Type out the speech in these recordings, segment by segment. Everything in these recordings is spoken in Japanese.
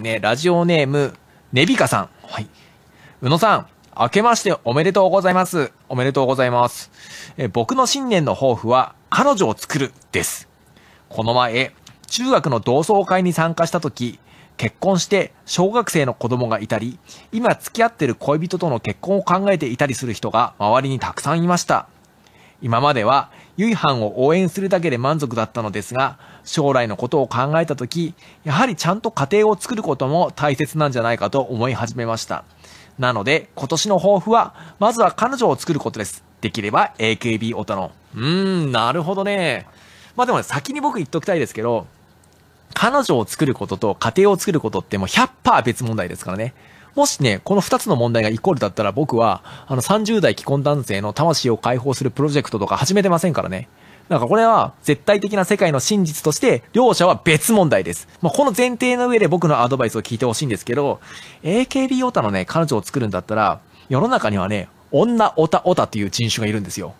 ね、ラジオネーム、ネビカさん。はい。宇野さん、明けましておめでとうございます。おめでとうございます。え僕の新年の抱負は、彼女を作る、です。この前、中学の同窓会に参加した時、結婚して小学生の子供がいたり、今付き合ってる恋人との結婚を考えていたりする人が周りにたくさんいました。今まではゆいはんを応援するだけで満足だったのですが、将来のことを考えたとき、やはりちゃんと家庭を作ることも大切なんじゃないかと思い始めました。なので、今年の抱負は、まずは彼女を作ることです。できれば AKB オタの。うーん、なるほどね。まあでも、ね、先に僕言っときたいですけど、彼女を作ることと家庭を作ることってもう100%別問題ですからね。もしね、この2つの問題がイコールだったら僕は、あの30代既婚男性の魂を解放するプロジェクトとか始めてませんからね。なんかこれは絶対的な世界の真実として、両者は別問題です。まあ、この前提の上で僕のアドバイスを聞いてほしいんですけど、AKB オタのね、彼女を作るんだったら、世の中にはね、女オタオタっていう人種がいるんですよ。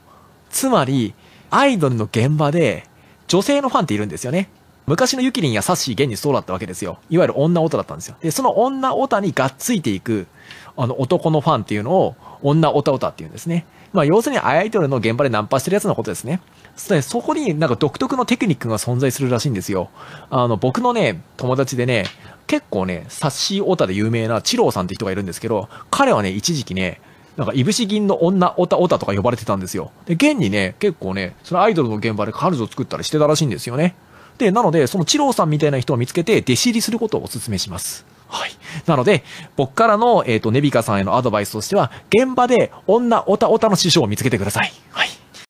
つまり、アイドルの現場で、女性のファンっているんですよね。昔のユキリンやサッシー現にそうだったわけですよ。いわゆる女オタだったんですよ。で、その女オタにがっついていく、あの、男のファンっていうのを、女オタオタっていうんですね。まあ、要するにアイドルの現場でナンパしてるやつのことですね。そこになんか独特のテクニックが存在するらしいんですよ。あの、僕のね、友達でね、結構ね、サッシーオタで有名なチローさんって人がいるんですけど、彼はね、一時期ね、なんか、いぶし銀の女オタオタとか呼ばれてたんですよ。で、現にね、結構ね、そのアイドルの現場で彼女を作ったりしてたらしいんですよね。で、なので、そのチ郎さんみたいな人を見つけて、弟子入りすることをお勧めします。はい。なので、僕からの、えっ、ー、と、ネビカさんへのアドバイスとしては、現場で女オタオタの師匠を見つけてください。はい。